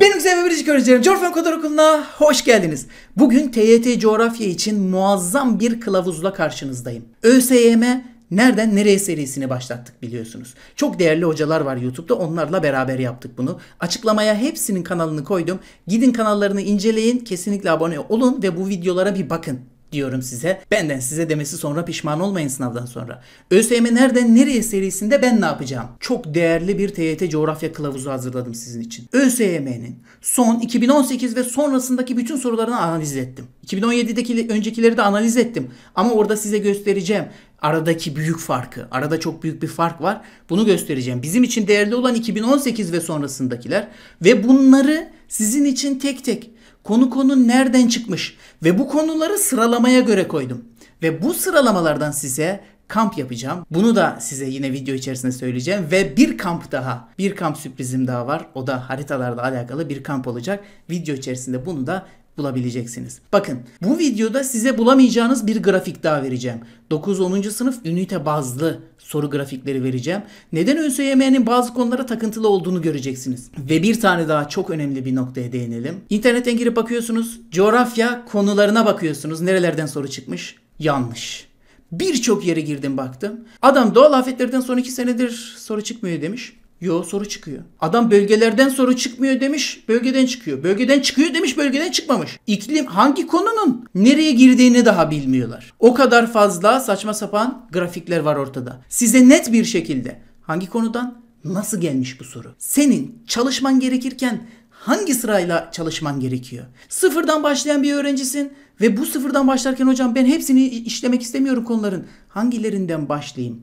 Benim sevme biricik öğrencilerim Coğrafya Kodar Okulu'na hoş geldiniz. Bugün TYT coğrafya için muazzam bir kılavuzla karşınızdayım. ÖSYM Nereden Nereye serisini başlattık biliyorsunuz. Çok değerli hocalar var YouTube'da onlarla beraber yaptık bunu. Açıklamaya hepsinin kanalını koydum. Gidin kanallarını inceleyin, kesinlikle abone olun ve bu videolara bir bakın diyorum size. Benden size demesi sonra pişman olmayın sınavdan sonra. ÖSYM nereden nereye serisinde ben ne yapacağım? Çok değerli bir TYT coğrafya kılavuzu hazırladım sizin için. ÖSYM'nin son 2018 ve sonrasındaki bütün sorularını analiz ettim. 2017'deki öncekileri de analiz ettim. Ama orada size göstereceğim aradaki büyük farkı. Arada çok büyük bir fark var. Bunu göstereceğim. Bizim için değerli olan 2018 ve sonrasındakiler ve bunları sizin için tek tek konu konu nereden çıkmış ve bu konuları sıralamaya göre koydum. Ve bu sıralamalardan size kamp yapacağım. Bunu da size yine video içerisinde söyleyeceğim ve bir kamp daha, bir kamp sürprizim daha var. O da haritalarla alakalı bir kamp olacak. Video içerisinde bunu da bulabileceksiniz. Bakın bu videoda size bulamayacağınız bir grafik daha vereceğim. 9-10. sınıf ünite bazlı soru grafikleri vereceğim. Neden ÖSYM'nin bazı konulara takıntılı olduğunu göreceksiniz. Ve bir tane daha çok önemli bir noktaya değinelim. İnternetten girip bakıyorsunuz. Coğrafya konularına bakıyorsunuz. Nerelerden soru çıkmış? Yanlış. Birçok yere girdim baktım. Adam doğal afetlerden son iki senedir soru çıkmıyor demiş. Yo soru çıkıyor. Adam bölgelerden soru çıkmıyor demiş, bölgeden çıkıyor. Bölgeden çıkıyor demiş, bölgeden çıkmamış. İklim hangi konunun nereye girdiğini daha bilmiyorlar. O kadar fazla saçma sapan grafikler var ortada. Size net bir şekilde hangi konudan nasıl gelmiş bu soru? Senin çalışman gerekirken hangi sırayla çalışman gerekiyor? Sıfırdan başlayan bir öğrencisin ve bu sıfırdan başlarken hocam ben hepsini işlemek istemiyorum konuların. Hangilerinden başlayayım?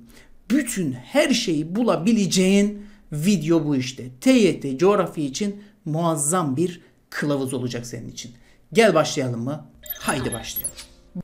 Bütün her şeyi bulabileceğin Video bu işte. TYT coğrafya için muazzam bir kılavuz olacak senin için. Gel başlayalım mı? Haydi başlayalım.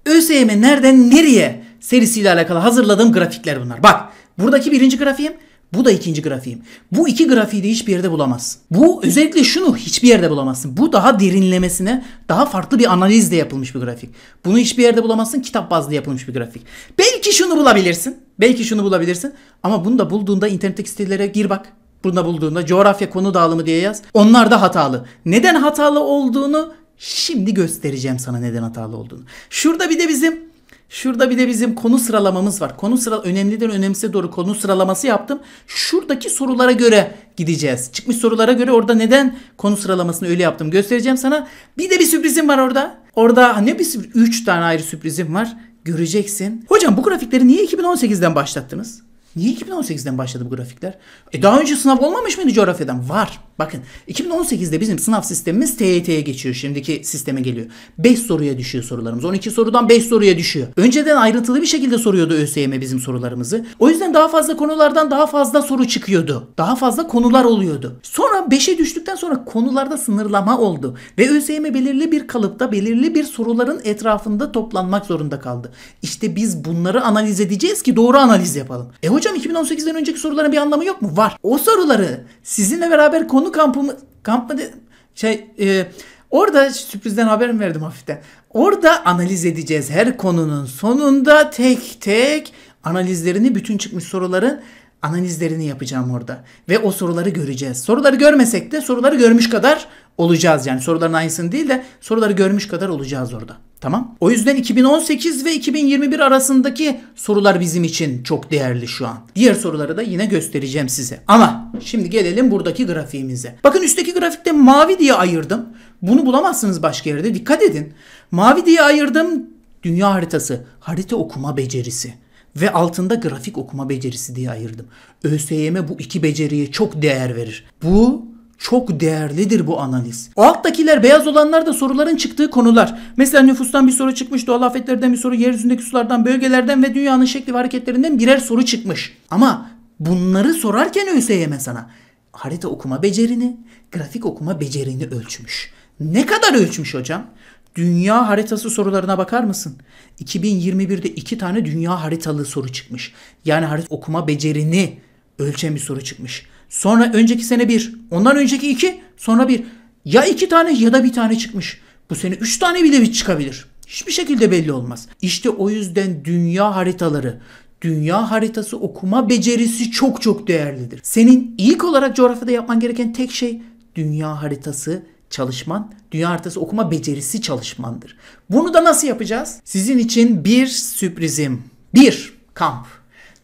ÖSYM nereden nereye serisiyle alakalı hazırladığım grafikler bunlar. Bak buradaki birinci grafiğim bu da ikinci grafiğim. Bu iki grafiği de hiçbir yerde bulamazsın. Bu özellikle şunu hiçbir yerde bulamazsın. Bu daha derinlemesine daha farklı bir analizle yapılmış bir grafik. Bunu hiçbir yerde bulamazsın. Kitap bazlı yapılmış bir grafik. Belki şunu bulabilirsin. Belki şunu bulabilirsin. Ama bunu da bulduğunda internetteki sitelere gir bak. Bunu da bulduğunda coğrafya konu dağılımı diye yaz. Onlar da hatalı. Neden hatalı olduğunu şimdi göstereceğim sana neden hatalı olduğunu. Şurada bir de bizim Şurada bir de bizim konu sıralamamız var. Konu sıra önemliden önemsize doğru konu sıralaması yaptım. Şuradaki sorulara göre gideceğiz. Çıkmış sorulara göre orada neden konu sıralamasını öyle yaptım göstereceğim sana. Bir de bir sürprizim var orada. Orada ne bir sürpriz? 3 tane ayrı sürprizim var. Göreceksin. Hocam bu grafikleri niye 2018'den başlattınız? Niye 2018'den başladı bu grafikler? E daha önce sınav olmamış mıydı coğrafyadan? Var. Bakın 2018'de bizim sınav sistemimiz TYT'ye e geçiyor. Şimdiki sisteme geliyor. 5 soruya düşüyor sorularımız. 12 sorudan 5 soruya düşüyor. Önceden ayrıntılı bir şekilde soruyordu ÖSYM bizim sorularımızı. O yüzden daha fazla konulardan daha fazla soru çıkıyordu. Daha fazla konular oluyordu. Sonra 5'e düştükten sonra konularda sınırlama oldu. Ve ÖSYM belirli bir kalıpta belirli bir soruların etrafında toplanmak zorunda kaldı. İşte biz bunları analiz edeceğiz ki doğru analiz yapalım. E hocam 2018'den önceki soruların bir anlamı yok mu? Var. O soruları sizinle beraber konu konu kampı kamp mı de, şey e, orada sürprizden haber mi verdim hafiften. Orada analiz edeceğiz her konunun sonunda tek tek analizlerini bütün çıkmış soruların analizlerini yapacağım orada ve o soruları göreceğiz. Soruları görmesek de soruları görmüş kadar olacağız yani. Soruların aynısını değil de soruları görmüş kadar olacağız orada. Tamam? O yüzden 2018 ve 2021 arasındaki sorular bizim için çok değerli şu an. Diğer soruları da yine göstereceğim size. Ama şimdi gelelim buradaki grafiğimize. Bakın üstteki grafikte mavi diye ayırdım. Bunu bulamazsınız başka yerde. Dikkat edin. Mavi diye ayırdım dünya haritası, harita okuma becerisi ve altında grafik okuma becerisi diye ayırdım. ÖSYM bu iki beceriye çok değer verir. Bu çok değerlidir bu analiz. O alttakiler beyaz olanlar da soruların çıktığı konular. Mesela nüfustan bir soru çıkmış, doğal afetlerden bir soru, yeryüzündeki sulardan, bölgelerden ve dünyanın şekli ve hareketlerinden birer soru çıkmış. Ama bunları sorarken ÖSYM sana harita okuma becerini, grafik okuma becerini ölçmüş. Ne kadar ölçmüş hocam? Dünya haritası sorularına bakar mısın? 2021'de iki tane dünya haritalı soru çıkmış. Yani harita okuma becerini ölçen bir soru çıkmış. Sonra önceki sene bir. Ondan önceki iki. Sonra bir. Ya iki tane ya da bir tane çıkmış. Bu sene üç tane bile bir çıkabilir. Hiçbir şekilde belli olmaz. İşte o yüzden dünya haritaları, dünya haritası okuma becerisi çok çok değerlidir. Senin ilk olarak coğrafyada yapman gereken tek şey dünya haritası çalışman, dünya haritası okuma becerisi çalışmandır. Bunu da nasıl yapacağız? Sizin için bir sürprizim. Bir kamp.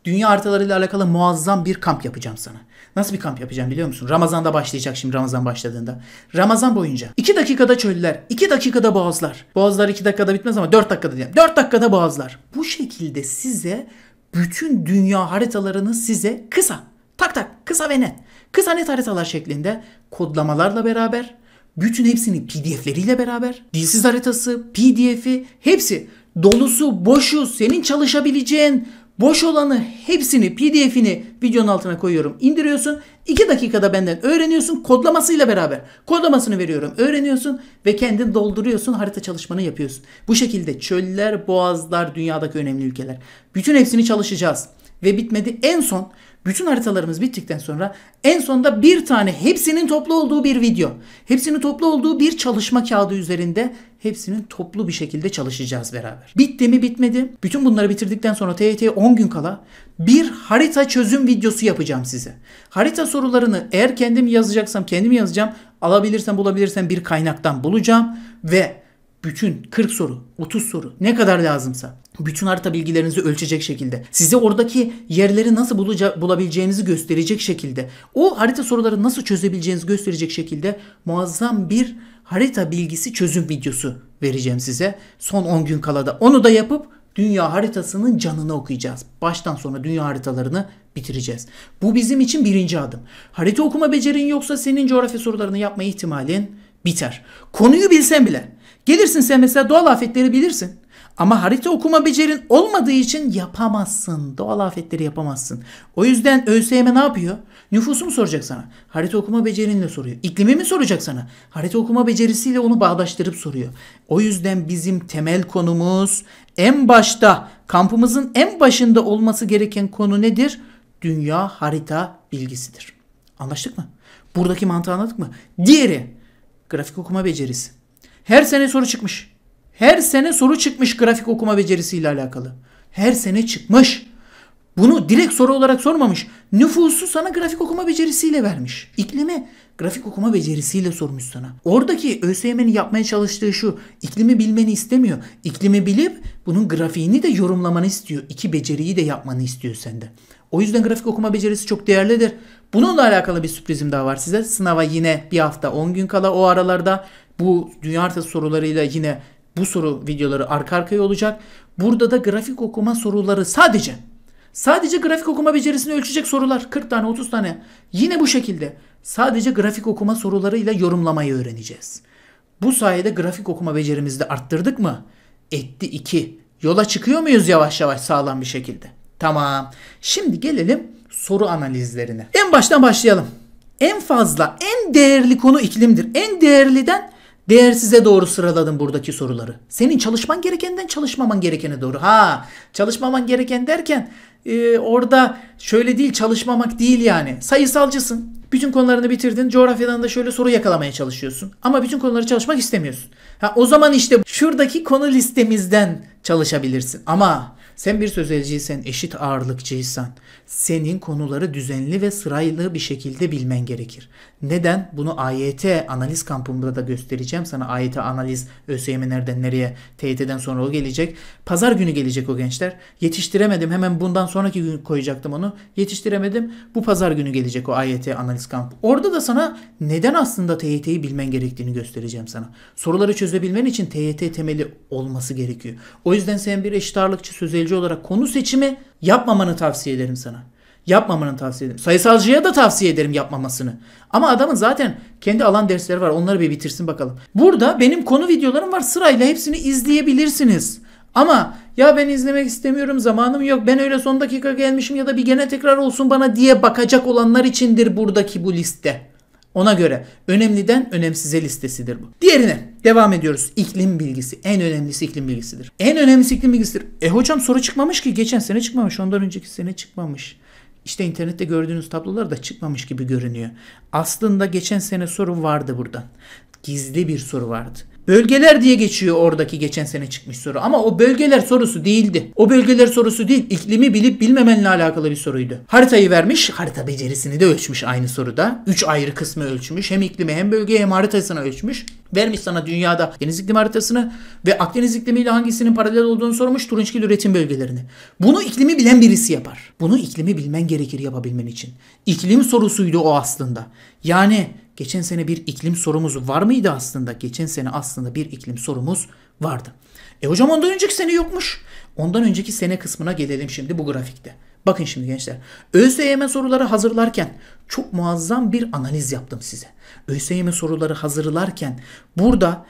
Dünya haritalarıyla alakalı muazzam bir kamp yapacağım sana. Nasıl bir kamp yapacağım biliyor musun? Ramazan'da başlayacak şimdi Ramazan başladığında. Ramazan boyunca 2 dakikada çöller, 2 dakikada boğazlar. Boğazlar 2 dakikada bitmez ama 4 dakikada diyelim. 4 dakikada boğazlar. Bu şekilde size bütün dünya haritalarını size kısa, tak tak, kısa ve net. Kısa net haritalar şeklinde kodlamalarla beraber bütün hepsini pdf'leriyle beraber dilsiz haritası, pdf'i hepsi dolusu boşu senin çalışabileceğin Boş olanı hepsini pdf'ini videonun altına koyuyorum. İndiriyorsun. 2 dakikada benden öğreniyorsun kodlamasıyla beraber. Kodlamasını veriyorum. Öğreniyorsun ve kendin dolduruyorsun. Harita çalışmanı yapıyorsun. Bu şekilde çöller, boğazlar, dünyadaki önemli ülkeler. Bütün hepsini çalışacağız. Ve bitmedi en son bütün haritalarımız bittikten sonra en sonunda bir tane hepsinin toplu olduğu bir video. Hepsinin toplu olduğu bir çalışma kağıdı üzerinde hepsinin toplu bir şekilde çalışacağız beraber. Bitti mi bitmedi. Bütün bunları bitirdikten sonra TYT'ye 10 gün kala bir harita çözüm videosu yapacağım size. Harita sorularını eğer kendim yazacaksam kendim yazacağım. Alabilirsem bulabilirsem bir kaynaktan bulacağım ve bütün 40 soru, 30 soru ne kadar lazımsa bütün harita bilgilerinizi ölçecek şekilde, size oradaki yerleri nasıl bulaca- bulabileceğinizi gösterecek şekilde, o harita soruları nasıl çözebileceğinizi gösterecek şekilde muazzam bir harita bilgisi çözüm videosu vereceğim size. Son 10 gün kalada onu da yapıp dünya haritasının canını okuyacağız. Baştan sonra dünya haritalarını bitireceğiz. Bu bizim için birinci adım. Harita okuma becerin yoksa senin coğrafya sorularını yapma ihtimalin biter. Konuyu bilsen bile. Gelirsin sen mesela doğal afetleri bilirsin. Ama harita okuma becerin olmadığı için yapamazsın. Doğal afetleri yapamazsın. O yüzden ÖSYM ne yapıyor? Nüfusu mu soracak sana? Harita okuma becerinle soruyor. İklimi mi soracak sana? Harita okuma becerisiyle onu bağdaştırıp soruyor. O yüzden bizim temel konumuz en başta, kampımızın en başında olması gereken konu nedir? Dünya harita bilgisidir. Anlaştık mı? Buradaki mantığı anladık mı? Diğeri grafik okuma becerisi. Her sene soru çıkmış. Her sene soru çıkmış grafik okuma becerisiyle alakalı. Her sene çıkmış. Bunu direkt soru olarak sormamış. Nüfusu sana grafik okuma becerisiyle vermiş. İklimi grafik okuma becerisiyle sormuş sana. Oradaki ÖSYM'nin yapmaya çalıştığı şu. İklimi bilmeni istemiyor. İklimi bilip bunun grafiğini de yorumlamanı istiyor. İki beceriyi de yapmanı istiyor sende. O yüzden grafik okuma becerisi çok değerlidir. Bununla alakalı bir sürprizim daha var size. Sınava yine bir hafta 10 gün kala o aralarda bu dünya haritası sorularıyla yine bu soru videoları arka arkaya olacak. Burada da grafik okuma soruları sadece sadece grafik okuma becerisini ölçecek sorular 40 tane 30 tane yine bu şekilde sadece grafik okuma sorularıyla yorumlamayı öğreneceğiz. Bu sayede grafik okuma becerimizi de arttırdık mı? Etti 2. Yola çıkıyor muyuz yavaş yavaş sağlam bir şekilde? Tamam. Şimdi gelelim soru analizlerine. En baştan başlayalım. En fazla, en değerli konu iklimdir. En değerliden Değer size doğru sıraladım buradaki soruları. Senin çalışman gerekenden çalışmaman gerekene doğru. Ha çalışmaman gereken derken e, orada şöyle değil çalışmamak değil yani. Sayısalcısın. Bütün konularını bitirdin. Coğrafyadan da şöyle soru yakalamaya çalışıyorsun. Ama bütün konuları çalışmak istemiyorsun. Ha, o zaman işte şuradaki konu listemizden çalışabilirsin. Ama sen bir sözelciysen, eşit ağırlıkçıysan, senin konuları düzenli ve sıraylı bir şekilde bilmen gerekir. Neden? Bunu AYT analiz kampımda da göstereceğim. Sana AYT analiz ÖSYM nereden nereye TYT'den sonra o gelecek. Pazar günü gelecek o gençler. Yetiştiremedim. Hemen bundan sonraki gün koyacaktım onu. Yetiştiremedim. Bu pazar günü gelecek o AYT analiz kampı. Orada da sana neden aslında TYT'yi bilmen gerektiğini göstereceğim sana. Soruları çözebilmen için TYT temeli olması gerekiyor. O yüzden sen bir eşit ağırlıkçı sözelci gazeteci olarak konu seçimi yapmamanı tavsiye ederim sana. Yapmamanı tavsiye ederim. Sayısalcıya da tavsiye ederim yapmamasını. Ama adamın zaten kendi alan dersleri var. Onları bir bitirsin bakalım. Burada benim konu videolarım var. Sırayla hepsini izleyebilirsiniz. Ama ya ben izlemek istemiyorum zamanım yok ben öyle son dakika gelmişim ya da bir gene tekrar olsun bana diye bakacak olanlar içindir buradaki bu liste. Ona göre önemliden önemsize listesidir bu. Diğerine devam ediyoruz. İklim bilgisi. En önemlisi iklim bilgisidir. En önemlisi iklim bilgisidir. E hocam soru çıkmamış ki. Geçen sene çıkmamış. Ondan önceki sene çıkmamış. İşte internette gördüğünüz tablolar da çıkmamış gibi görünüyor. Aslında geçen sene soru vardı burada. Gizli bir soru vardı. Bölgeler diye geçiyor oradaki geçen sene çıkmış soru. Ama o bölgeler sorusu değildi. O bölgeler sorusu değil. iklimi bilip bilmemenle alakalı bir soruydu. Haritayı vermiş. Harita becerisini de ölçmüş aynı soruda. üç ayrı kısmı ölçmüş. Hem iklimi hem bölgeyi hem haritasını ölçmüş. Vermiş sana dünyada deniz iklim haritasını ve Akdeniz iklimiyle hangisinin paralel olduğunu sormuş turunçgil üretim bölgelerini. Bunu iklimi bilen birisi yapar. Bunu iklimi bilmen gerekir yapabilmen için. İklim sorusuydu o aslında. Yani Geçen sene bir iklim sorumuz var mıydı aslında? Geçen sene aslında bir iklim sorumuz vardı. E hocam ondan önceki sene yokmuş. Ondan önceki sene kısmına gelelim şimdi bu grafikte. Bakın şimdi gençler. ÖSYM soruları hazırlarken çok muazzam bir analiz yaptım size. ÖSYM soruları hazırlarken burada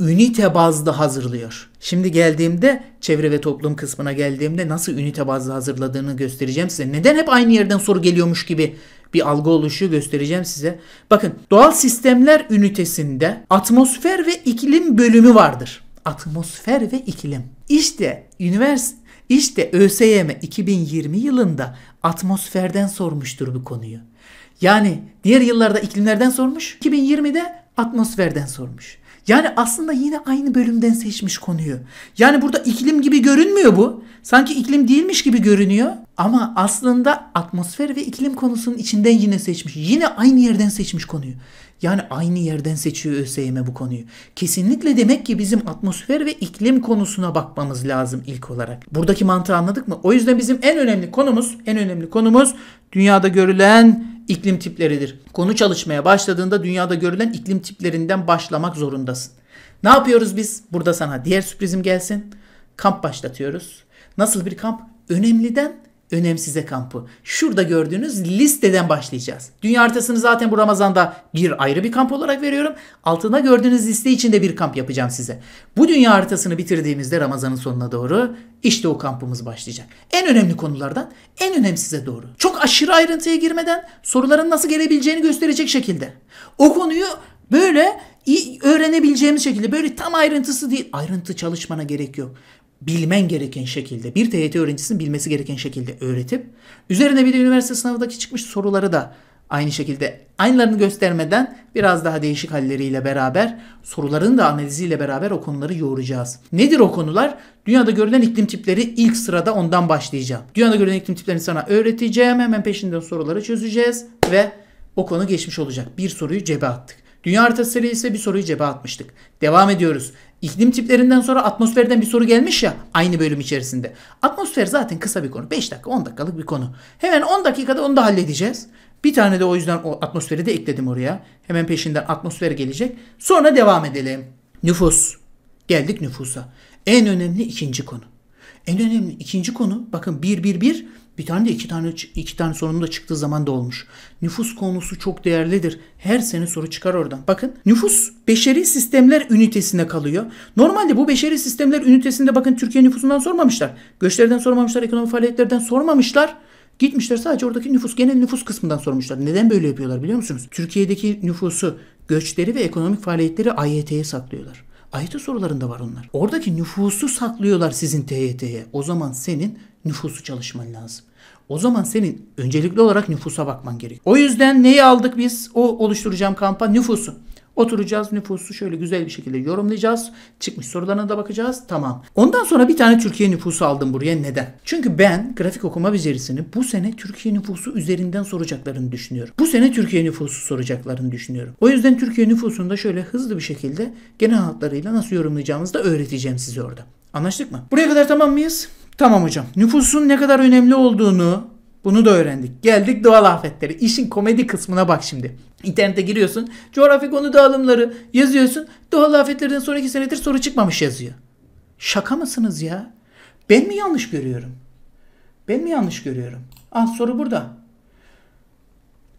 ünite bazlı hazırlıyor. Şimdi geldiğimde çevre ve toplum kısmına geldiğimde nasıl ünite bazlı hazırladığını göstereceğim size. Neden hep aynı yerden soru geliyormuş gibi bir algı oluşuyor göstereceğim size. Bakın doğal sistemler ünitesinde atmosfer ve iklim bölümü vardır. Atmosfer ve iklim. İşte üniversite işte ÖSYM 2020 yılında atmosferden sormuştur bu konuyu. Yani diğer yıllarda iklimlerden sormuş, 2020'de atmosferden sormuş. Yani aslında yine aynı bölümden seçmiş konuyu. Yani burada iklim gibi görünmüyor bu. Sanki iklim değilmiş gibi görünüyor. Ama aslında atmosfer ve iklim konusunun içinden yine seçmiş. Yine aynı yerden seçmiş konuyu. Yani aynı yerden seçiyor ÖSYM bu konuyu. Kesinlikle demek ki bizim atmosfer ve iklim konusuna bakmamız lazım ilk olarak. Buradaki mantığı anladık mı? O yüzden bizim en önemli konumuz, en önemli konumuz dünyada görülen iklim tipleridir. Konu çalışmaya başladığında dünyada görülen iklim tiplerinden başlamak zorundasın. Ne yapıyoruz biz? Burada sana diğer sürprizim gelsin. Kamp başlatıyoruz. Nasıl bir kamp? Önemliden önemsize kampı. Şurada gördüğünüz listeden başlayacağız. Dünya haritasını zaten bu Ramazan'da bir ayrı bir kamp olarak veriyorum. Altında gördüğünüz liste içinde bir kamp yapacağım size. Bu dünya haritasını bitirdiğimizde Ramazan'ın sonuna doğru işte o kampımız başlayacak. En önemli konulardan en önemsize doğru. Çok aşırı ayrıntıya girmeden soruların nasıl gelebileceğini gösterecek şekilde. O konuyu böyle öğrenebileceğimiz şekilde böyle tam ayrıntısı değil. Ayrıntı çalışmana gerek yok bilmen gereken şekilde, bir TYT öğrencisinin bilmesi gereken şekilde öğretip üzerine bir de üniversite sınavındaki çıkmış soruları da aynı şekilde aynılarını göstermeden biraz daha değişik halleriyle beraber soruların da analiziyle beraber o konuları yoğuracağız. Nedir o konular? Dünyada görülen iklim tipleri ilk sırada ondan başlayacağım. Dünyada görülen iklim tiplerini sana öğreteceğim. Hemen peşinden soruları çözeceğiz ve o konu geçmiş olacak. Bir soruyu cebe attık. Dünya haritası serisi bir soruyu cebe atmıştık. Devam ediyoruz. İklim tiplerinden sonra atmosferden bir soru gelmiş ya aynı bölüm içerisinde. Atmosfer zaten kısa bir konu. 5 dakika 10 dakikalık bir konu. Hemen 10 dakikada onu da halledeceğiz. Bir tane de o yüzden o atmosferi de ekledim oraya. Hemen peşinden atmosfer gelecek. Sonra devam edelim. Nüfus. Geldik nüfusa. En önemli ikinci konu. En önemli ikinci konu bakın 1 1 1 bir tane de iki tane iki tane sorunun da çıktığı zaman da olmuş. Nüfus konusu çok değerlidir. Her sene soru çıkar oradan. Bakın nüfus beşeri sistemler ünitesine kalıyor. Normalde bu beşeri sistemler ünitesinde bakın Türkiye nüfusundan sormamışlar. Göçlerden sormamışlar, ekonomik faaliyetlerden sormamışlar. Gitmişler sadece oradaki nüfus genel nüfus kısmından sormuşlar. Neden böyle yapıyorlar biliyor musunuz? Türkiye'deki nüfusu, göçleri ve ekonomik faaliyetleri AYT'ye saklıyorlar. AYT sorularında var onlar. Oradaki nüfusu saklıyorlar sizin TYT'ye. O zaman senin nüfusu çalışman lazım. O zaman senin öncelikli olarak nüfusa bakman gerek. O yüzden neyi aldık biz? O oluşturacağım kampa nüfusu. Oturacağız nüfusu şöyle güzel bir şekilde yorumlayacağız. Çıkmış sorularına da bakacağız. Tamam. Ondan sonra bir tane Türkiye nüfusu aldım buraya. Neden? Çünkü ben grafik okuma becerisini bu sene Türkiye nüfusu üzerinden soracaklarını düşünüyorum. Bu sene Türkiye nüfusu soracaklarını düşünüyorum. O yüzden Türkiye nüfusunu da şöyle hızlı bir şekilde genel hatlarıyla nasıl yorumlayacağımızı da öğreteceğim size orada. Anlaştık mı? Buraya kadar tamam mıyız? Tamam hocam. Nüfusun ne kadar önemli olduğunu bunu da öğrendik. Geldik doğal afetleri. İşin komedi kısmına bak şimdi. İnternete giriyorsun. Coğrafi konu dağılımları yazıyorsun. Doğal afetlerden sonraki senedir soru çıkmamış yazıyor. Şaka mısınız ya? Ben mi yanlış görüyorum? Ben mi yanlış görüyorum? Ah soru burada.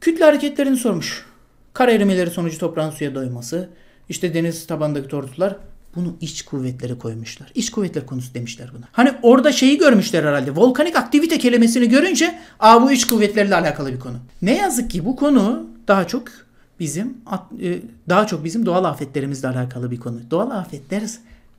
Kütle hareketlerini sormuş. Kar erimeleri sonucu toprağın suya doyması, İşte deniz tabandaki tortular bunu iç kuvvetlere koymuşlar. İç kuvvetler konusu demişler buna. Hani orada şeyi görmüşler herhalde. Volkanik aktivite kelimesini görünce aa bu iç kuvvetlerle alakalı bir konu. Ne yazık ki bu konu daha çok bizim e, daha çok bizim doğal afetlerimizle alakalı bir konu. Doğal afetler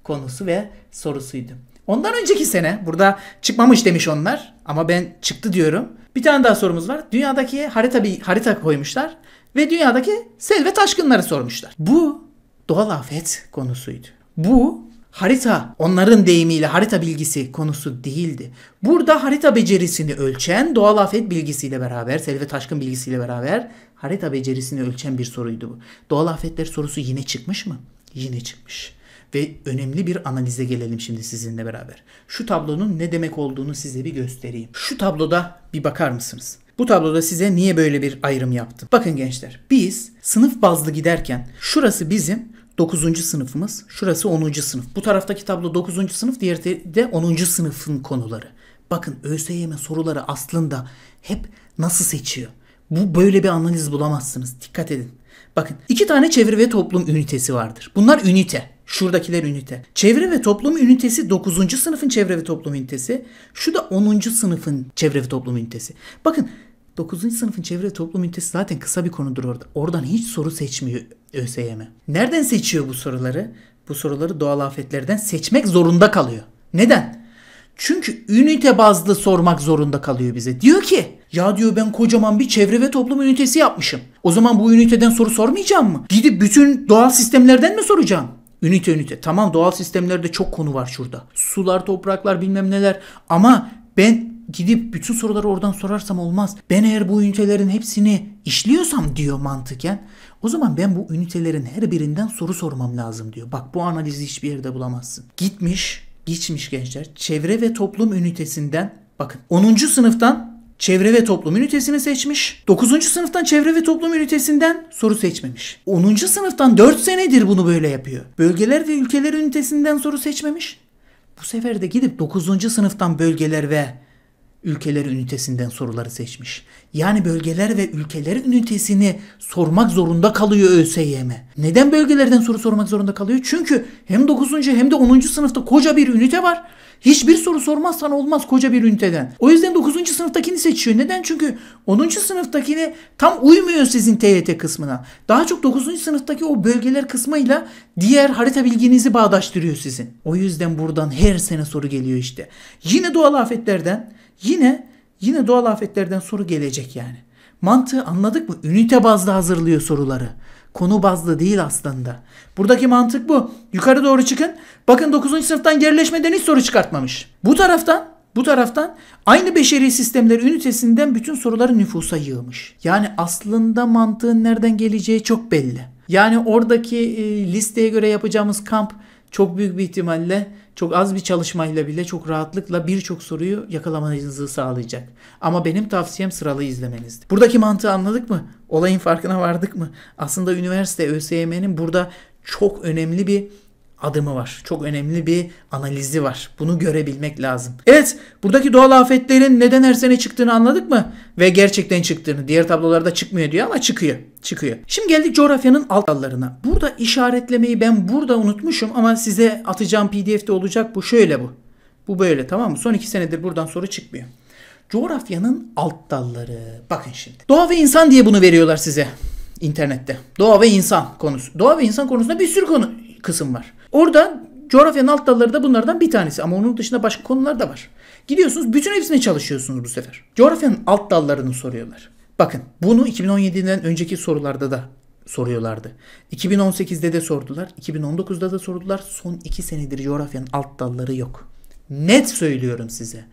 konusu ve sorusuydu. Ondan önceki sene burada çıkmamış demiş onlar ama ben çıktı diyorum. Bir tane daha sorumuz var. Dünyadaki harita bir harita koymuşlar ve dünyadaki sel ve taşkınları sormuşlar. Bu doğal afet konusuydu. Bu harita, onların deyimiyle harita bilgisi konusu değildi. Burada harita becerisini ölçen doğal afet bilgisiyle beraber, sel ve taşkın bilgisiyle beraber harita becerisini ölçen bir soruydu bu. Doğal afetler sorusu yine çıkmış mı? Yine çıkmış. Ve önemli bir analize gelelim şimdi sizinle beraber. Şu tablonun ne demek olduğunu size bir göstereyim. Şu tabloda bir bakar mısınız? Bu tabloda size niye böyle bir ayrım yaptım? Bakın gençler, biz sınıf bazlı giderken şurası bizim, 9. sınıfımız. Şurası 10. sınıf. Bu taraftaki tablo 9. sınıf, diğer de 10. sınıfın konuları. Bakın ÖSYM soruları aslında hep nasıl seçiyor? Bu böyle bir analiz bulamazsınız. Dikkat edin. Bakın iki tane çevre ve toplum ünitesi vardır. Bunlar ünite. Şuradakiler ünite. Çevre ve toplum ünitesi 9. sınıfın çevre ve toplum ünitesi. Şu da 10. sınıfın çevre ve toplum ünitesi. Bakın 9. sınıfın çevre toplum ünitesi zaten kısa bir konudur orada. Oradan hiç soru seçmiyor ÖSYM. Nereden seçiyor bu soruları? Bu soruları doğal afetlerden seçmek zorunda kalıyor. Neden? Çünkü ünite bazlı sormak zorunda kalıyor bize. Diyor ki ya diyor ben kocaman bir çevre ve toplum ünitesi yapmışım. O zaman bu üniteden soru sormayacağım mı? Gidip bütün doğal sistemlerden mi soracağım? Ünite ünite. Tamam doğal sistemlerde çok konu var şurada. Sular, topraklar bilmem neler. Ama ben gidip bütün soruları oradan sorarsam olmaz. Ben eğer bu ünitelerin hepsini işliyorsam diyor mantıken o zaman ben bu ünitelerin her birinden soru sormam lazım diyor. Bak bu analizi hiçbir yerde bulamazsın. Gitmiş, geçmiş gençler çevre ve toplum ünitesinden bakın 10. sınıftan çevre ve toplum ünitesini seçmiş. 9. sınıftan çevre ve toplum ünitesinden soru seçmemiş. 10. sınıftan 4 senedir bunu böyle yapıyor. Bölgeler ve ülkeler ünitesinden soru seçmemiş. Bu sefer de gidip 9. sınıftan bölgeler ve ülkeler ünitesinden soruları seçmiş. Yani bölgeler ve ülkeler ünitesini sormak zorunda kalıyor ÖSYM. Neden bölgelerden soru sormak zorunda kalıyor? Çünkü hem 9. hem de 10. sınıfta koca bir ünite var. Hiçbir soru sormazsan olmaz koca bir üniteden. O yüzden 9. sınıftakini seçiyor. Neden? Çünkü 10. sınıftakini tam uymuyor sizin TYT kısmına. Daha çok 9. sınıftaki o bölgeler kısmıyla diğer harita bilginizi bağdaştırıyor sizin. O yüzden buradan her sene soru geliyor işte. Yine doğal afetlerden Yine yine doğal afetlerden soru gelecek yani. Mantığı anladık mı? Ünite bazlı hazırlıyor soruları. Konu bazlı değil aslında. Buradaki mantık bu. Yukarı doğru çıkın. Bakın 9. sınıftan gerileşmeden hiç soru çıkartmamış. Bu taraftan bu taraftan aynı beşeri sistemler ünitesinden bütün soruları nüfusa yığmış. Yani aslında mantığın nereden geleceği çok belli. Yani oradaki e, listeye göre yapacağımız kamp çok büyük bir ihtimalle çok az bir çalışmayla bile çok rahatlıkla birçok soruyu yakalamanızı sağlayacak. Ama benim tavsiyem sıralı izlemenizdir. Buradaki mantığı anladık mı? Olayın farkına vardık mı? Aslında üniversite ÖSYM'nin burada çok önemli bir adımı var. Çok önemli bir analizi var. Bunu görebilmek lazım. Evet buradaki doğal afetlerin neden her sene çıktığını anladık mı? Ve gerçekten çıktığını. Diğer tablolarda çıkmıyor diyor ama çıkıyor. Çıkıyor. Şimdi geldik coğrafyanın alt dallarına. Burada işaretlemeyi ben burada unutmuşum ama size atacağım pdf'de olacak bu. Şöyle bu. Bu böyle tamam mı? Son iki senedir buradan soru çıkmıyor. Coğrafyanın alt dalları. Bakın şimdi. Doğa ve insan diye bunu veriyorlar size internette. Doğa ve insan konusu. Doğa ve insan konusunda bir sürü konu kısım var. Orada coğrafyanın alt dalları da bunlardan bir tanesi ama onun dışında başka konular da var. Gidiyorsunuz bütün hepsini çalışıyorsunuz bu sefer. Coğrafyanın alt dallarını soruyorlar. Bakın bunu 2017'den önceki sorularda da soruyorlardı. 2018'de de sordular, 2019'da da sordular. Son 2 senedir coğrafyanın alt dalları yok. Net söylüyorum size.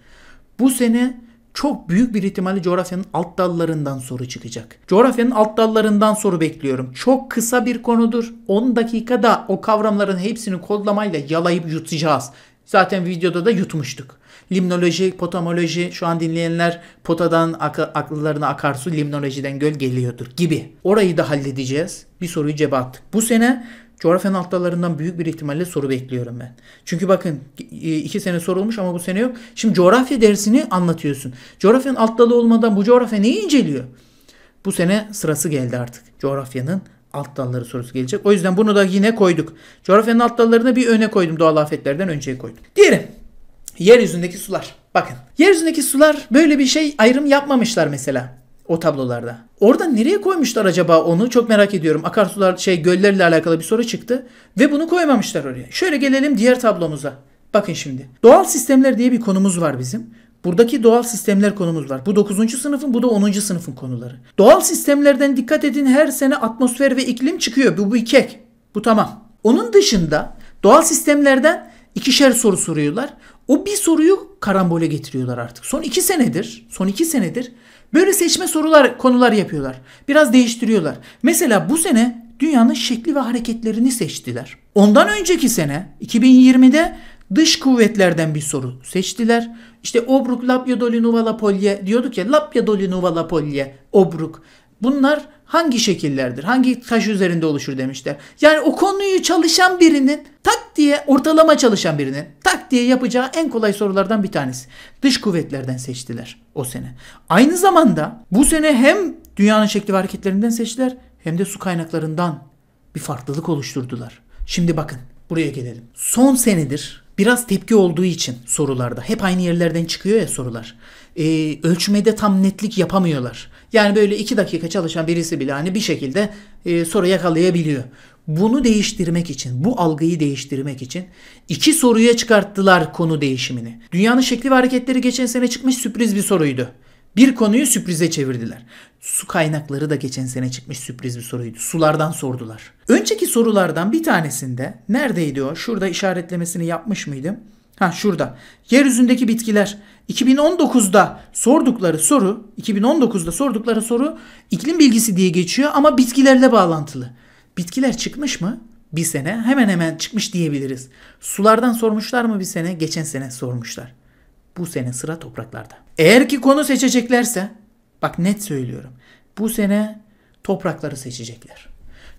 Bu sene çok büyük bir ihtimalle coğrafyanın alt dallarından soru çıkacak. Coğrafyanın alt dallarından soru bekliyorum. Çok kısa bir konudur. 10 dakikada o kavramların hepsini kodlamayla yalayıp yutacağız. Zaten videoda da yutmuştuk. Limnoloji, potamoloji şu an dinleyenler potadan ak- akıllarına akarsu limnolojiden göl geliyordur gibi. Orayı da halledeceğiz. Bir soruyu cebe attık. Bu sene coğrafya notlarından büyük bir ihtimalle soru bekliyorum ben. Çünkü bakın e, iki sene sorulmuş ama bu sene yok. Şimdi coğrafya dersini anlatıyorsun. Coğrafyanın alt dalı olmadan bu coğrafya neyi inceliyor? Bu sene sırası geldi artık. Coğrafyanın alt dalları sorusu gelecek. O yüzden bunu da yine koyduk. Coğrafyanın alt dallarını bir öne koydum. Doğal afetlerden önceye koydum. Diğeri yeryüzündeki sular. Bakın yeryüzündeki sular böyle bir şey ayrım yapmamışlar mesela o tablolarda. Orada nereye koymuşlar acaba onu? Çok merak ediyorum. Akarsular şey göllerle alakalı bir soru çıktı ve bunu koymamışlar oraya. Şöyle gelelim diğer tablomuza. Bakın şimdi. Doğal sistemler diye bir konumuz var bizim. Buradaki doğal sistemler konumuz var. Bu 9. sınıfın bu da 10. sınıfın konuları. Doğal sistemlerden dikkat edin her sene atmosfer ve iklim çıkıyor. Bu, bu iki ek. Bu tamam. Onun dışında doğal sistemlerden ikişer soru soruyorlar. O bir soruyu karambole getiriyorlar artık. Son iki senedir, son iki senedir Böyle seçme sorular konular yapıyorlar. Biraz değiştiriyorlar. Mesela bu sene dünyanın şekli ve hareketlerini seçtiler. Ondan önceki sene 2020'de dış kuvvetlerden bir soru seçtiler. İşte obruk lapya doli nuvala polye diyorduk ya lapya doli nuvala polye obruk. Bunlar hangi şekillerdir? Hangi taş üzerinde oluşur demişler. Yani o konuyu çalışan birinin tak diye ortalama çalışan birinin tak diye yapacağı en kolay sorulardan bir tanesi. Dış kuvvetlerden seçtiler o sene. Aynı zamanda bu sene hem dünyanın şekli ve hareketlerinden seçtiler hem de su kaynaklarından bir farklılık oluşturdular. Şimdi bakın buraya gelelim. Son senedir Biraz tepki olduğu için sorularda. Hep aynı yerlerden çıkıyor ya sorular. Ee, ölçmede tam netlik yapamıyorlar. Yani böyle iki dakika çalışan birisi bile hani bir şekilde e, soru yakalayabiliyor. Bunu değiştirmek için, bu algıyı değiştirmek için iki soruya çıkarttılar konu değişimini. Dünyanın şekli ve hareketleri geçen sene çıkmış sürpriz bir soruydu. Bir konuyu sürprize çevirdiler. Su kaynakları da geçen sene çıkmış sürpriz bir soruydu. Sulardan sordular. Önceki sorulardan bir tanesinde neredeydi o? Şurada işaretlemesini yapmış mıydım? Ha şurada. Yeryüzündeki bitkiler 2019'da sordukları soru, 2019'da sordukları soru iklim bilgisi diye geçiyor ama bitkilerle bağlantılı. Bitkiler çıkmış mı? Bir sene hemen hemen çıkmış diyebiliriz. Sulardan sormuşlar mı bir sene? Geçen sene sormuşlar. Bu sene sıra topraklarda. Eğer ki konu seçeceklerse bak net söylüyorum. Bu sene toprakları seçecekler.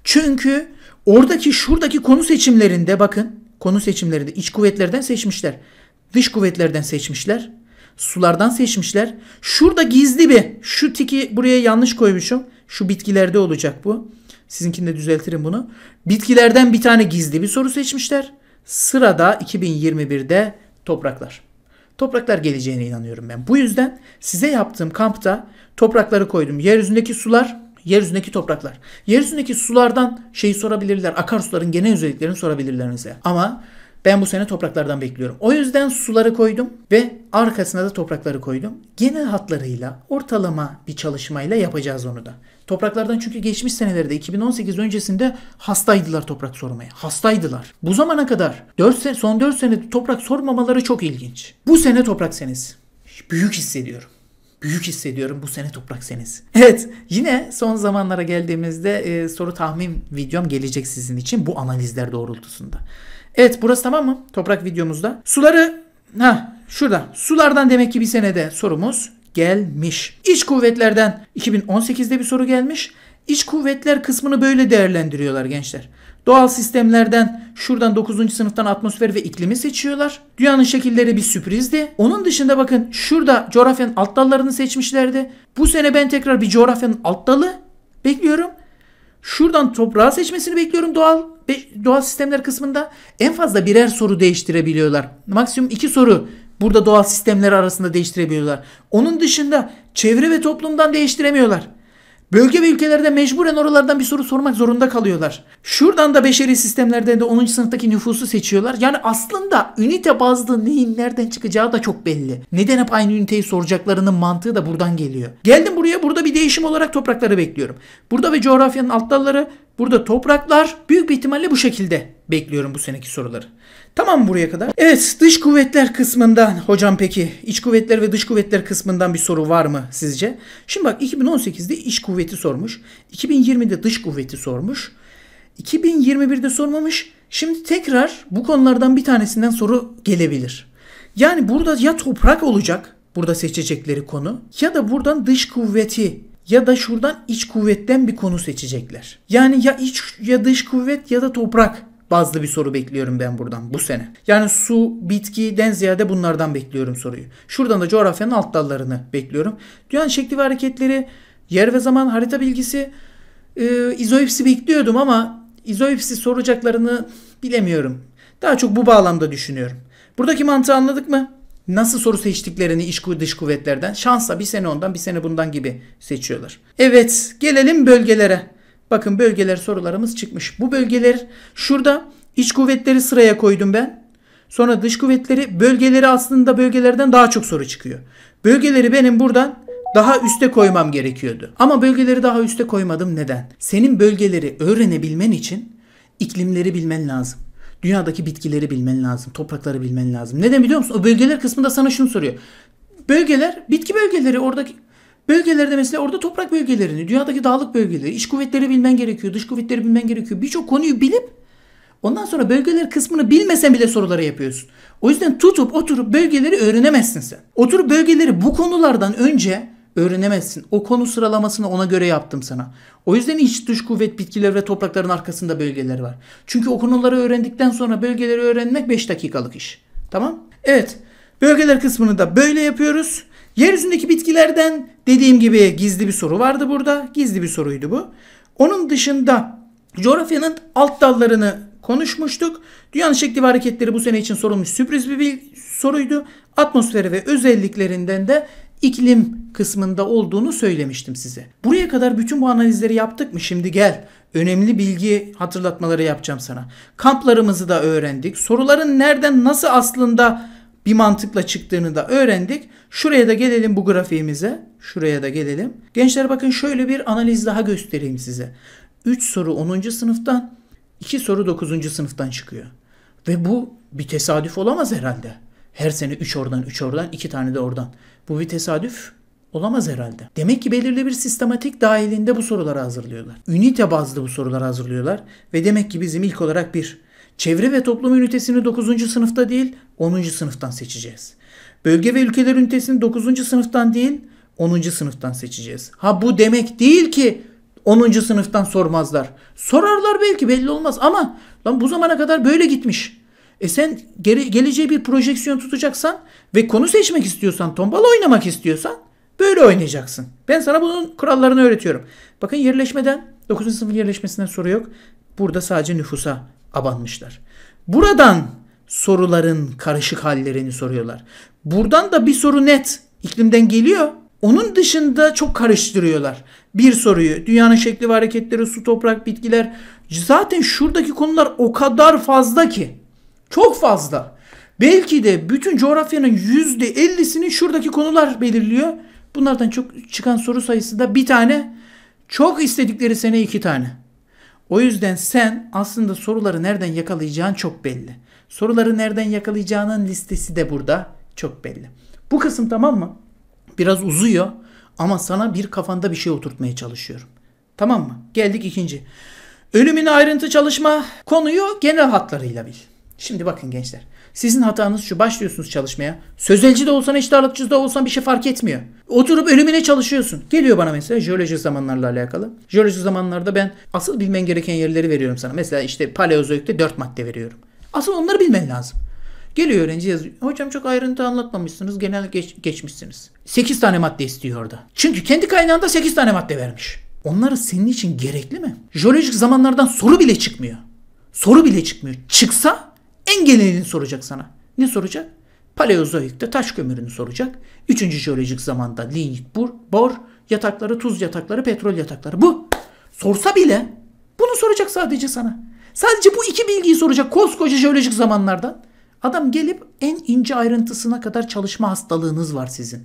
Çünkü oradaki şuradaki konu seçimlerinde bakın konu seçimlerinde iç kuvvetlerden seçmişler. Dış kuvvetlerden seçmişler. Sulardan seçmişler. Şurada gizli bir şu tiki buraya yanlış koymuşum. Şu bitkilerde olacak bu. Sizinkini de düzeltirim bunu. Bitkilerden bir tane gizli bir soru seçmişler. Sırada 2021'de topraklar topraklar geleceğine inanıyorum ben. Bu yüzden size yaptığım kampta toprakları koydum. Yeryüzündeki sular, yeryüzündeki topraklar. Yeryüzündeki sulardan şeyi sorabilirler. Akarsuların genel özelliklerini sorabilirler bize. Ama ben bu sene topraklardan bekliyorum. O yüzden suları koydum ve arkasına da toprakları koydum. Genel hatlarıyla ortalama bir çalışmayla yapacağız onu da. Topraklardan çünkü geçmiş senelerde 2018 öncesinde hastaydılar toprak sormaya. Hastaydılar. Bu zamana kadar 4 sene, son 4 sene toprak sormamaları çok ilginç. Bu sene toprak senesi. Büyük hissediyorum büyük hissediyorum bu sene toprak seniz. Evet yine son zamanlara geldiğimizde e, soru tahmin videom gelecek sizin için bu analizler doğrultusunda. Evet burası tamam mı? Toprak videomuzda. Suları ha şurada. Sulardan demek ki bir senede sorumuz gelmiş. İç kuvvetlerden 2018'de bir soru gelmiş. İç kuvvetler kısmını böyle değerlendiriyorlar gençler. Doğal sistemlerden şuradan 9. sınıftan atmosfer ve iklimi seçiyorlar. Dünyanın şekilleri bir sürprizdi. Onun dışında bakın şurada coğrafyanın alt dallarını seçmişlerdi. Bu sene ben tekrar bir coğrafyanın alt dalı bekliyorum. Şuradan toprağı seçmesini bekliyorum doğal doğal sistemler kısmında. En fazla birer soru değiştirebiliyorlar. Maksimum iki soru Burada doğal sistemleri arasında değiştirebiliyorlar. Onun dışında çevre ve toplumdan değiştiremiyorlar. Bölge ve ülkelerde mecburen oralardan bir soru sormak zorunda kalıyorlar. Şuradan da beşeri sistemlerden de 10. sınıftaki nüfusu seçiyorlar. Yani aslında ünite bazlı neyin nereden çıkacağı da çok belli. Neden hep aynı üniteyi soracaklarının mantığı da buradan geliyor. Geldim buraya burada bir değişim olarak toprakları bekliyorum. Burada ve coğrafyanın alt dalları, burada topraklar büyük bir ihtimalle bu şekilde bekliyorum bu seneki soruları. Tamam buraya kadar. Evet dış kuvvetler kısmından hocam peki iç kuvvetler ve dış kuvvetler kısmından bir soru var mı sizce? Şimdi bak 2018'de iç kuvveti sormuş. 2020'de dış kuvveti sormuş. 2021'de sormamış. Şimdi tekrar bu konulardan bir tanesinden soru gelebilir. Yani burada ya toprak olacak burada seçecekleri konu ya da buradan dış kuvveti ya da şuradan iç kuvvetten bir konu seçecekler. Yani ya iç ya dış kuvvet ya da toprak bazlı bir soru bekliyorum ben buradan bu sene. Yani su, bitkiden ziyade bunlardan bekliyorum soruyu. Şuradan da coğrafyanın alt dallarını bekliyorum. Dünyanın şekli ve hareketleri, yer ve zaman harita bilgisi, e, izoipsi bekliyordum ama izoipsi soracaklarını bilemiyorum. Daha çok bu bağlamda düşünüyorum. Buradaki mantığı anladık mı? Nasıl soru seçtiklerini iç dış kuvvetlerden şansa bir sene ondan bir sene bundan gibi seçiyorlar. Evet gelelim bölgelere. Bakın bölgeler sorularımız çıkmış. Bu bölgeler şurada iç kuvvetleri sıraya koydum ben. Sonra dış kuvvetleri bölgeleri aslında bölgelerden daha çok soru çıkıyor. Bölgeleri benim buradan daha üste koymam gerekiyordu. Ama bölgeleri daha üste koymadım neden? Senin bölgeleri öğrenebilmen için iklimleri bilmen lazım. Dünyadaki bitkileri bilmen lazım, toprakları bilmen lazım. Neden biliyor musun? O bölgeler kısmında sana şunu soruyor. Bölgeler, bitki bölgeleri oradaki Bölgelerde mesela orada toprak bölgelerini, dünyadaki dağlık bölgeleri, iş kuvvetleri bilmen gerekiyor, dış kuvvetleri bilmen gerekiyor. Birçok konuyu bilip ondan sonra bölgeler kısmını bilmesen bile soruları yapıyorsun. O yüzden tutup oturup bölgeleri öğrenemezsin sen. Oturup bölgeleri bu konulardan önce öğrenemezsin. O konu sıralamasını ona göre yaptım sana. O yüzden iç dış kuvvet bitkiler ve toprakların arkasında bölgeler var. Çünkü o konuları öğrendikten sonra bölgeleri öğrenmek 5 dakikalık iş. Tamam? Evet. Bölgeler kısmını da böyle yapıyoruz. Yeryüzündeki bitkilerden dediğim gibi gizli bir soru vardı burada. Gizli bir soruydu bu. Onun dışında coğrafyanın alt dallarını konuşmuştuk. Dünyanın şekli ve hareketleri bu sene için sorulmuş sürpriz bir, bir soruydu. Atmosferi ve özelliklerinden de iklim kısmında olduğunu söylemiştim size. Buraya kadar bütün bu analizleri yaptık mı? Şimdi gel. Önemli bilgi hatırlatmaları yapacağım sana. Kamplarımızı da öğrendik. Soruların nereden nasıl aslında bir mantıkla çıktığını da öğrendik. Şuraya da gelelim bu grafiğimize. Şuraya da gelelim. Gençler bakın şöyle bir analiz daha göstereyim size. 3 soru 10. sınıftan, 2 soru 9. sınıftan çıkıyor. Ve bu bir tesadüf olamaz herhalde. Her sene 3 oradan, 3 oradan, 2 tane de oradan. Bu bir tesadüf olamaz herhalde. Demek ki belirli bir sistematik dahilinde bu soruları hazırlıyorlar. Ünite bazlı bu soruları hazırlıyorlar ve demek ki bizim ilk olarak bir Çevre ve toplum ünitesini 9. sınıfta değil 10. sınıftan seçeceğiz. Bölge ve ülkeler ünitesini 9. sınıftan değil 10. sınıftan seçeceğiz. Ha bu demek değil ki 10. sınıftan sormazlar. Sorarlar belki belli olmaz ama lan bu zamana kadar böyle gitmiş. E sen gere- geleceğe bir projeksiyon tutacaksan ve konu seçmek istiyorsan, tombala oynamak istiyorsan böyle oynayacaksın. Ben sana bunun kurallarını öğretiyorum. Bakın yerleşmeden 9. sınıf yerleşmesinden soru yok. Burada sadece nüfusa abanmışlar. Buradan soruların karışık hallerini soruyorlar. Buradan da bir soru net iklimden geliyor. Onun dışında çok karıştırıyorlar. Bir soruyu dünyanın şekli ve hareketleri, su, toprak, bitkiler. Zaten şuradaki konular o kadar fazla ki. Çok fazla. Belki de bütün coğrafyanın yüzde elli'sini şuradaki konular belirliyor. Bunlardan çok çıkan soru sayısı da bir tane. Çok istedikleri sene iki tane. O yüzden sen aslında soruları nereden yakalayacağın çok belli. Soruları nereden yakalayacağının listesi de burada çok belli. Bu kısım tamam mı? Biraz uzuyor ama sana bir kafanda bir şey oturtmaya çalışıyorum. Tamam mı? Geldik ikinci. Ölümün ayrıntı çalışma konuyu genel hatlarıyla bil. Şimdi bakın gençler. Sizin hatanız şu başlıyorsunuz çalışmaya. Sözelci de olsan iştahlıkçı da olsan bir şey fark etmiyor. Oturup ölümüne çalışıyorsun. Geliyor bana mesela jeoloji zamanlarla alakalı. Jeoloji zamanlarda ben asıl bilmen gereken yerleri veriyorum sana. Mesela işte paleozoikte 4 madde veriyorum. Asıl onları bilmen lazım. Geliyor öğrenci yazıyor. Hocam çok ayrıntı anlatmamışsınız. Genel geç, geçmişsiniz. 8 tane madde istiyor orada. Çünkü kendi kaynağında 8 tane madde vermiş. Onları senin için gerekli mi? Jeolojik zamanlardan soru bile çıkmıyor. Soru bile çıkmıyor. Çıksa en genelini soracak sana. Ne soracak? Paleozoik'te taş kömürünü soracak. Üçüncü jeolojik zamanda linyit, bur, bor, yatakları, tuz yatakları, petrol yatakları. Bu. Sorsa bile bunu soracak sadece sana. Sadece bu iki bilgiyi soracak koskoca jeolojik zamanlardan. Adam gelip en ince ayrıntısına kadar çalışma hastalığınız var sizin.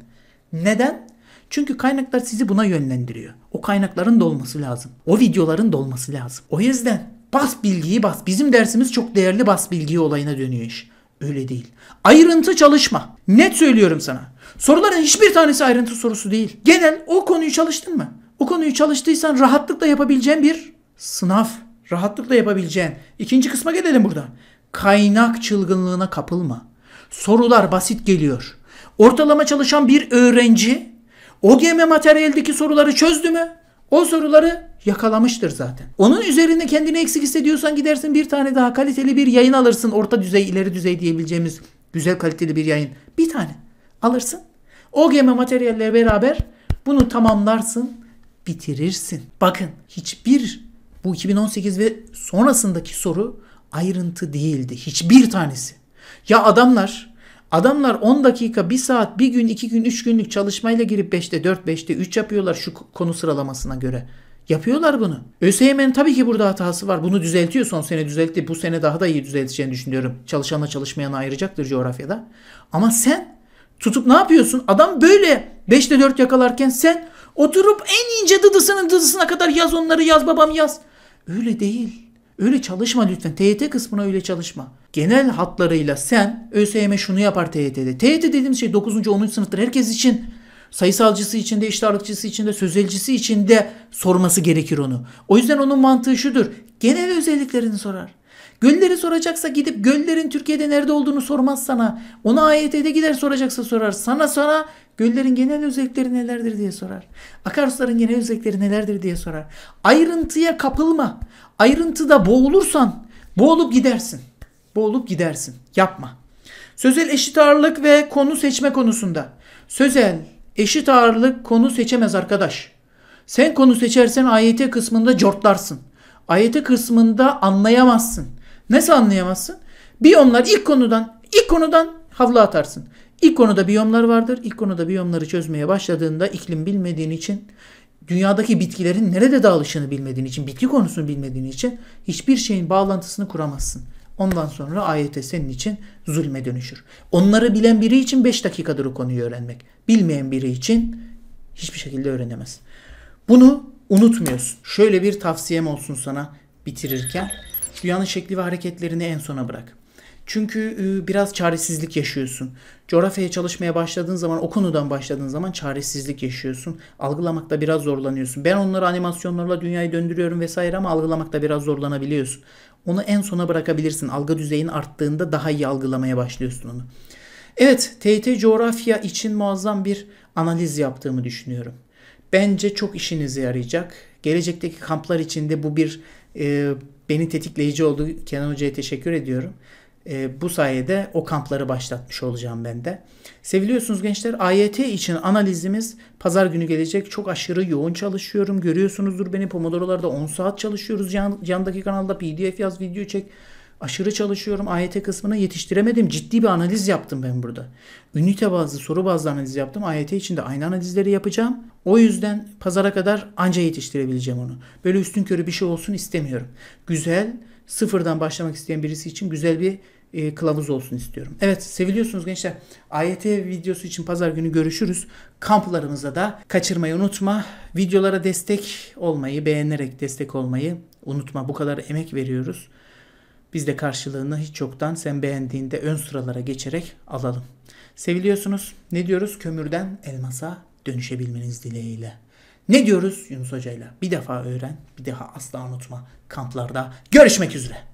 Neden? Çünkü kaynaklar sizi buna yönlendiriyor. O kaynakların da olması lazım. O videoların da olması lazım. O yüzden Bas bilgiyi bas. Bizim dersimiz çok değerli bas bilgiyi olayına dönüyor iş. Öyle değil. Ayrıntı çalışma. Net söylüyorum sana. Soruların hiçbir tanesi ayrıntı sorusu değil. Genel o konuyu çalıştın mı? O konuyu çalıştıysan rahatlıkla yapabileceğin bir sınav. Rahatlıkla yapabileceğin. İkinci kısma gelelim burada. Kaynak çılgınlığına kapılma. Sorular basit geliyor. Ortalama çalışan bir öğrenci OGM materyaldeki soruları çözdü mü? O soruları yakalamıştır zaten. Onun üzerine kendini eksik hissediyorsan gidersin bir tane daha kaliteli bir yayın alırsın. Orta düzey, ileri düzey diyebileceğimiz güzel kaliteli bir yayın. Bir tane alırsın. OGM materyalle beraber bunu tamamlarsın, bitirirsin. Bakın hiçbir bu 2018 ve sonrasındaki soru ayrıntı değildi. Hiçbir tanesi. Ya adamlar Adamlar 10 dakika, 1 saat, 1 gün, 2 gün, 3 günlük çalışmayla girip 5'te 4, 5'te 3 yapıyorlar şu konu sıralamasına göre. Yapıyorlar bunu. ÖSYM'nin tabii ki burada hatası var. Bunu düzeltiyor son sene düzeltti. Bu sene daha da iyi düzelteceğini düşünüyorum. Çalışanla çalışmayanı ayıracaktır coğrafyada. Ama sen tutup ne yapıyorsun? Adam böyle 5'te 4 yakalarken sen oturup en ince dıdısının dıdısına kadar yaz onları yaz babam yaz. Öyle değil. Öyle çalışma lütfen. TYT kısmına öyle çalışma. Genel hatlarıyla sen ÖSYM şunu yapar TYT'de. TYT dediğimiz şey 9. 10. sınıftır herkes için sayısalcısı içinde, de, iştarlıkçısı için de, sözelcisi için sorması gerekir onu. O yüzden onun mantığı şudur. Genel özelliklerini sorar. Gölleri soracaksa gidip göllerin Türkiye'de nerede olduğunu sormaz sana. Onu AYT'de gider soracaksa sorar. Sana sana göllerin genel özellikleri nelerdir diye sorar. Akarsuların genel özellikleri nelerdir diye sorar. Ayrıntıya kapılma. Ayrıntıda boğulursan boğulup gidersin. Boğulup gidersin. Yapma. Sözel eşit ağırlık ve konu seçme konusunda. Sözel, Eşit ağırlık konu seçemez arkadaş. Sen konu seçersen AYT kısmında cortlarsın. AYT kısmında anlayamazsın. Nasıl anlayamazsın? Biyomlar ilk konudan, ilk konudan havlu atarsın. İlk konuda biyomlar vardır. İlk konuda biyomları çözmeye başladığında iklim bilmediğin için, dünyadaki bitkilerin nerede dağılışını bilmediğin için, bitki konusunu bilmediğin için hiçbir şeyin bağlantısını kuramazsın. Ondan sonra ayete senin için zulme dönüşür. Onları bilen biri için 5 dakikadır o konuyu öğrenmek. Bilmeyen biri için hiçbir şekilde öğrenemez. Bunu unutmuyorsun. Şöyle bir tavsiyem olsun sana bitirirken. Rüyanın şekli ve hareketlerini en sona bırak. Çünkü ıı, biraz çaresizlik yaşıyorsun. Coğrafyaya çalışmaya başladığın zaman, o konudan başladığın zaman çaresizlik yaşıyorsun. Algılamakta biraz zorlanıyorsun. Ben onları animasyonlarla dünyayı döndürüyorum vesaire ama algılamakta biraz zorlanabiliyorsun. Onu en sona bırakabilirsin. Algı düzeyin arttığında daha iyi algılamaya başlıyorsun onu. Evet, TT coğrafya için muazzam bir analiz yaptığımı düşünüyorum. Bence çok işinize yarayacak. Gelecekteki kamplar içinde bu bir e, beni tetikleyici oldu. Kenan Hoca'ya teşekkür ediyorum. E, bu sayede o kampları başlatmış olacağım ben de. Seviliyorsunuz gençler. AYT için analizimiz pazar günü gelecek. Çok aşırı yoğun çalışıyorum. Görüyorsunuzdur beni Pomodoro'larda 10 saat çalışıyoruz. Yan, yandaki kanalda pdf yaz, video çek. Aşırı çalışıyorum. AYT kısmına yetiştiremedim. Ciddi bir analiz yaptım ben burada. Ünite bazlı, soru bazlı analiz yaptım. AYT için de aynı analizleri yapacağım. O yüzden pazara kadar anca yetiştirebileceğim onu. Böyle üstün körü bir şey olsun istemiyorum. Güzel, sıfırdan başlamak isteyen birisi için güzel bir e, kılavuz olsun istiyorum. Evet seviliyorsunuz gençler. AYT videosu için pazar günü görüşürüz. Kamplarımıza da kaçırmayı unutma. Videolara destek olmayı, beğenerek destek olmayı unutma. Bu kadar emek veriyoruz. Biz de karşılığını hiç yoktan sen beğendiğinde ön sıralara geçerek alalım. Seviliyorsunuz. Ne diyoruz? Kömürden elmasa dönüşebilmeniz dileğiyle. Ne diyoruz Yunus Hoca'yla? Bir defa öğren, bir daha asla unutma. Kamplarda görüşmek üzere.